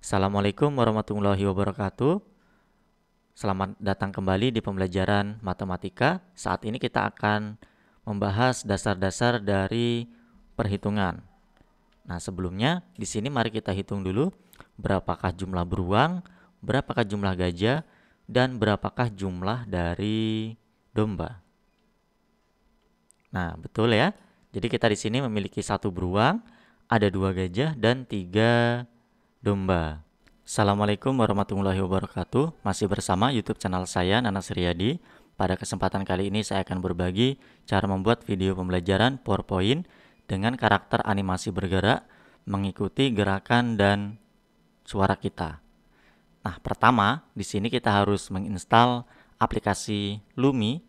Assalamualaikum warahmatullahi wabarakatuh. Selamat datang kembali di pembelajaran matematika. Saat ini kita akan membahas dasar-dasar dari perhitungan. Nah, sebelumnya di sini mari kita hitung dulu berapakah jumlah beruang, berapakah jumlah gajah, dan berapakah jumlah dari domba. Nah, betul ya. Jadi kita di sini memiliki satu beruang, ada dua gajah dan tiga domba. Assalamualaikum warahmatullahi wabarakatuh. Masih bersama YouTube channel saya Nana Suryadi. Pada kesempatan kali ini saya akan berbagi cara membuat video pembelajaran PowerPoint dengan karakter animasi bergerak mengikuti gerakan dan suara kita. Nah, pertama di sini kita harus menginstal aplikasi Lumi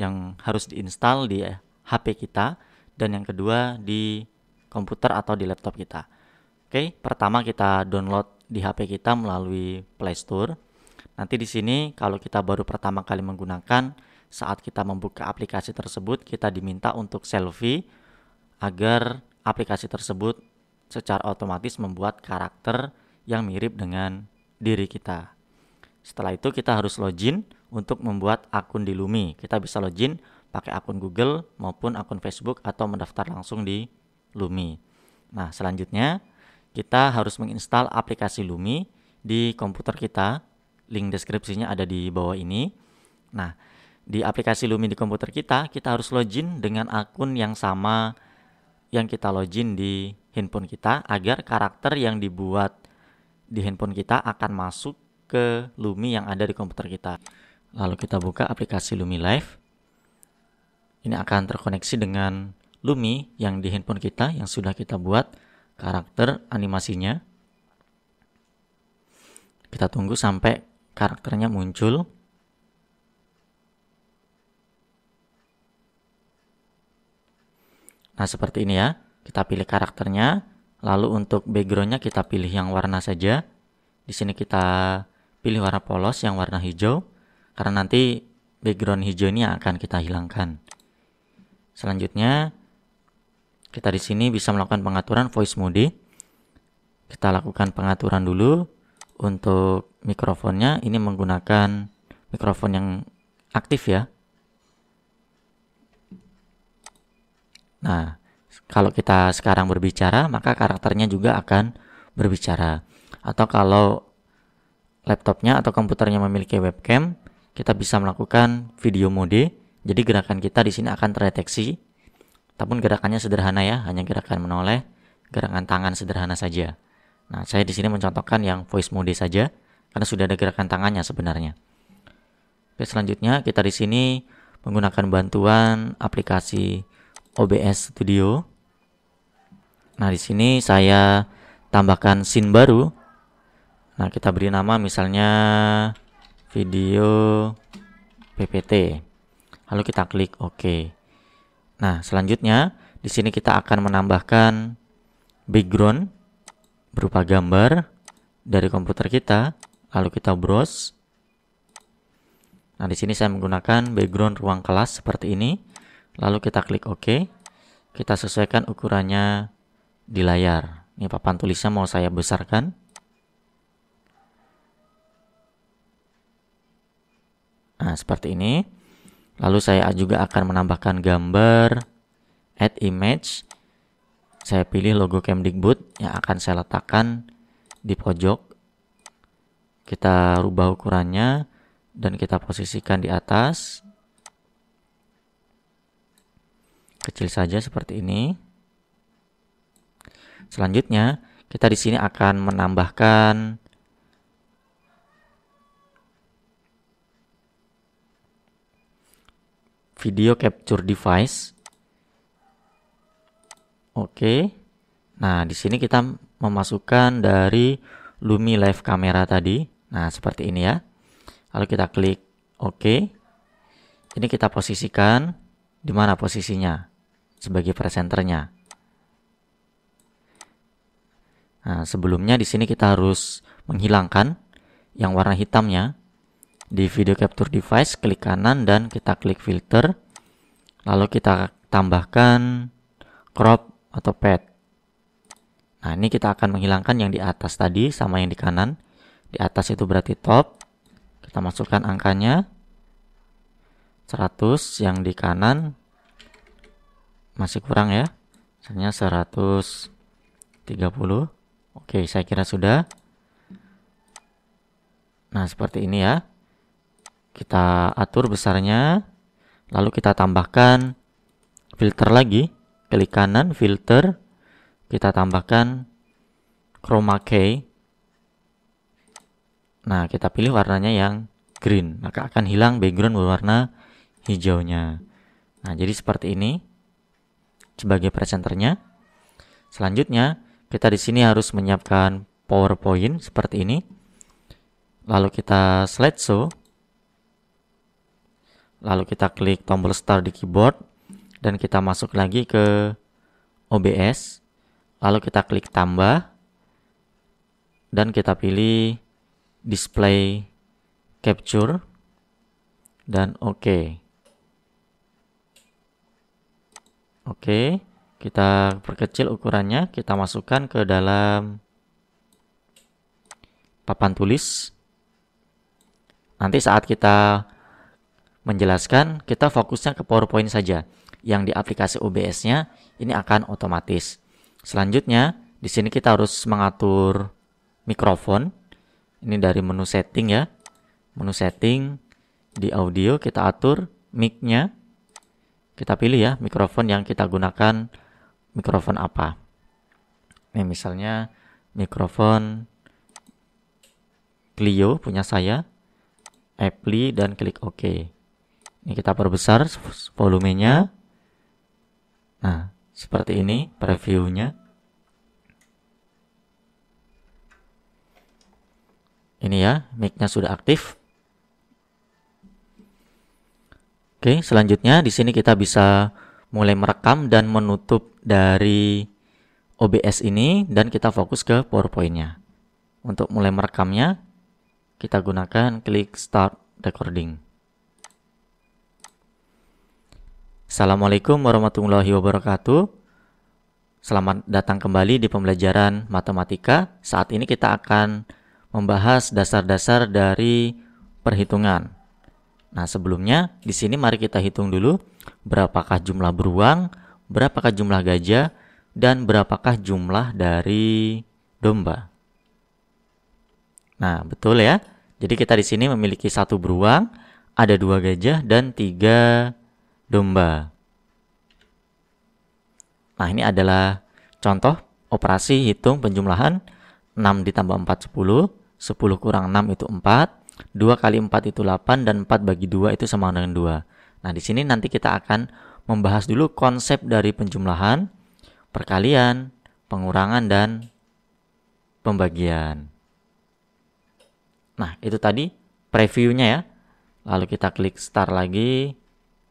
yang harus diinstal di HP kita dan yang kedua di komputer atau di laptop kita. Oke, pertama kita download di HP kita melalui Play Store. Nanti di sini kalau kita baru pertama kali menggunakan, saat kita membuka aplikasi tersebut kita diminta untuk selfie agar aplikasi tersebut secara otomatis membuat karakter yang mirip dengan diri kita. Setelah itu kita harus login untuk membuat akun di Lumi. Kita bisa login pakai akun Google maupun akun Facebook atau mendaftar langsung di Lumi. Nah, selanjutnya kita harus menginstal aplikasi Lumi di komputer kita. Link deskripsinya ada di bawah ini. Nah, di aplikasi Lumi di komputer kita, kita harus login dengan akun yang sama yang kita login di handphone kita agar karakter yang dibuat di handphone kita akan masuk ke Lumi yang ada di komputer kita. Lalu kita buka aplikasi Lumi Live. Ini akan terkoneksi dengan Lumi yang di handphone kita yang sudah kita buat karakter animasinya. Kita tunggu sampai karakternya muncul. Nah seperti ini ya, kita pilih karakternya. Lalu untuk backgroundnya kita pilih yang warna saja. Di sini kita pilih warna polos yang warna hijau karena nanti background hijau ini akan kita hilangkan. Selanjutnya kita di sini bisa melakukan pengaturan voice mode. Kita lakukan pengaturan dulu untuk mikrofonnya. Ini menggunakan mikrofon yang aktif ya. Nah, kalau kita sekarang berbicara, maka karakternya juga akan berbicara. Atau kalau laptopnya atau komputernya memiliki webcam, kita bisa melakukan video mode. Jadi gerakan kita di sini akan terdeteksi ataupun gerakannya sederhana ya, hanya gerakan menoleh, gerakan tangan sederhana saja. Nah, saya di sini mencontohkan yang voice mode saja karena sudah ada gerakan tangannya sebenarnya. Oke, selanjutnya kita di sini menggunakan bantuan aplikasi OBS Studio. Nah, di sini saya tambahkan scene baru. Nah, kita beri nama misalnya video PPT. Lalu kita klik OK. Nah, selanjutnya di sini kita akan menambahkan background berupa gambar dari komputer kita, lalu kita browse. Nah, di sini saya menggunakan background ruang kelas seperti ini. Lalu kita klik OK. Kita sesuaikan ukurannya di layar. Ini papan tulisnya mau saya besarkan. Nah, seperti ini. Lalu saya juga akan menambahkan gambar add image. Saya pilih logo Kemdikbud yang akan saya letakkan di pojok. Kita rubah ukurannya dan kita posisikan di atas. Kecil saja seperti ini. Selanjutnya, kita di sini akan menambahkan video capture device. Oke. Nah, di sini kita memasukkan dari Lumi Live Camera tadi. Nah, seperti ini ya. Lalu kita klik Oke, Ini kita posisikan di mana posisinya sebagai presenternya. Nah, sebelumnya di sini kita harus menghilangkan yang warna hitamnya di video capture device klik kanan dan kita klik filter lalu kita tambahkan crop atau pad nah ini kita akan menghilangkan yang di atas tadi sama yang di kanan di atas itu berarti top kita masukkan angkanya 100 yang di kanan masih kurang ya misalnya 130 oke saya kira sudah nah seperti ini ya kita atur besarnya. Lalu kita tambahkan filter lagi. Klik kanan filter. Kita tambahkan chroma key. Nah, kita pilih warnanya yang green. Maka nah, akan hilang background berwarna hijaunya. Nah, jadi seperti ini sebagai presenternya. Selanjutnya, kita di sini harus menyiapkan PowerPoint seperti ini. Lalu kita slideshow lalu kita klik tombol start di keyboard dan kita masuk lagi ke OBS lalu kita klik tambah dan kita pilih display capture dan oke okay. oke okay, kita perkecil ukurannya kita masukkan ke dalam papan tulis nanti saat kita menjelaskan, kita fokusnya ke PowerPoint saja. Yang di aplikasi OBS-nya ini akan otomatis. Selanjutnya, di sini kita harus mengatur mikrofon. Ini dari menu setting ya. Menu setting di audio kita atur mic-nya. Kita pilih ya mikrofon yang kita gunakan mikrofon apa. Ini misalnya mikrofon Clio punya saya. Apply dan klik OK. Ini kita perbesar volumenya. Nah, seperti ini previewnya. Ini ya, micnya sudah aktif. Oke, selanjutnya di sini kita bisa mulai merekam dan menutup dari OBS ini dan kita fokus ke PowerPointnya. Untuk mulai merekamnya, kita gunakan klik Start Recording. Assalamualaikum warahmatullahi wabarakatuh. Selamat datang kembali di pembelajaran matematika. Saat ini kita akan membahas dasar-dasar dari perhitungan. Nah, sebelumnya di sini mari kita hitung dulu berapakah jumlah beruang, berapakah jumlah gajah, dan berapakah jumlah dari domba. Nah, betul ya. Jadi kita di sini memiliki satu beruang, ada dua gajah dan tiga domba. Nah, ini adalah contoh operasi hitung penjumlahan 6 ditambah 4 10, 10 kurang 6 itu 4, 2 kali 4 itu 8 dan 4 bagi 2 itu sama dengan 2. Nah, di sini nanti kita akan membahas dulu konsep dari penjumlahan, perkalian, pengurangan dan pembagian. Nah, itu tadi previewnya ya. Lalu kita klik start lagi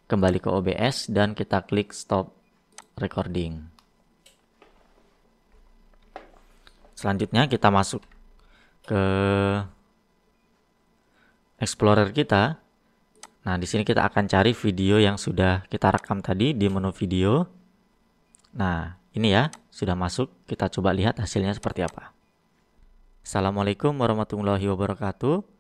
kembali ke OBS dan kita klik stop recording. Selanjutnya kita masuk ke Explorer kita. Nah, di sini kita akan cari video yang sudah kita rekam tadi di menu video. Nah, ini ya, sudah masuk. Kita coba lihat hasilnya seperti apa. Assalamualaikum warahmatullahi wabarakatuh.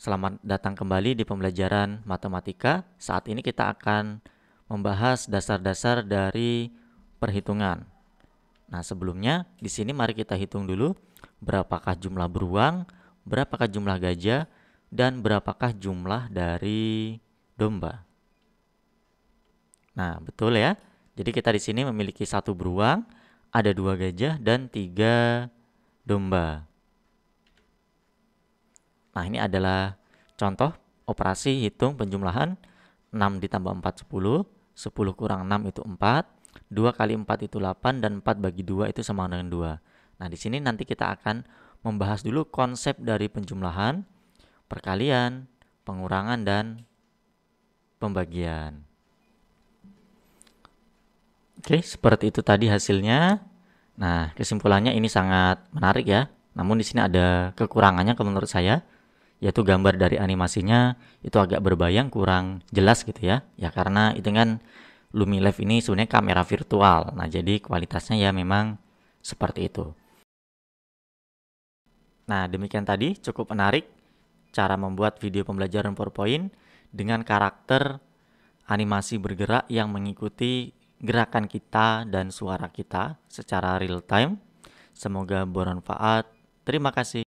Selamat datang kembali di pembelajaran matematika. Saat ini kita akan membahas dasar-dasar dari perhitungan. Nah, sebelumnya di sini mari kita hitung dulu berapakah jumlah beruang, berapakah jumlah gajah, dan berapakah jumlah dari domba. Nah, betul ya. Jadi kita di sini memiliki satu beruang, ada dua gajah dan tiga domba. Nah ini adalah contoh operasi hitung penjumlahan 6 ditambah 4 10, 10 kurang 6 itu 4, 2 kali 4 itu 8 dan 4 bagi 2 itu sama dengan 2. Nah di sini nanti kita akan membahas dulu konsep dari penjumlahan, perkalian, pengurangan dan pembagian. Oke, seperti itu tadi hasilnya. Nah, kesimpulannya ini sangat menarik ya. Namun di sini ada kekurangannya menurut saya yaitu gambar dari animasinya itu agak berbayang kurang jelas gitu ya ya karena itu kan Lumilev ini sebenarnya kamera virtual nah jadi kualitasnya ya memang seperti itu nah demikian tadi cukup menarik cara membuat video pembelajaran PowerPoint dengan karakter animasi bergerak yang mengikuti gerakan kita dan suara kita secara real time semoga bermanfaat terima kasih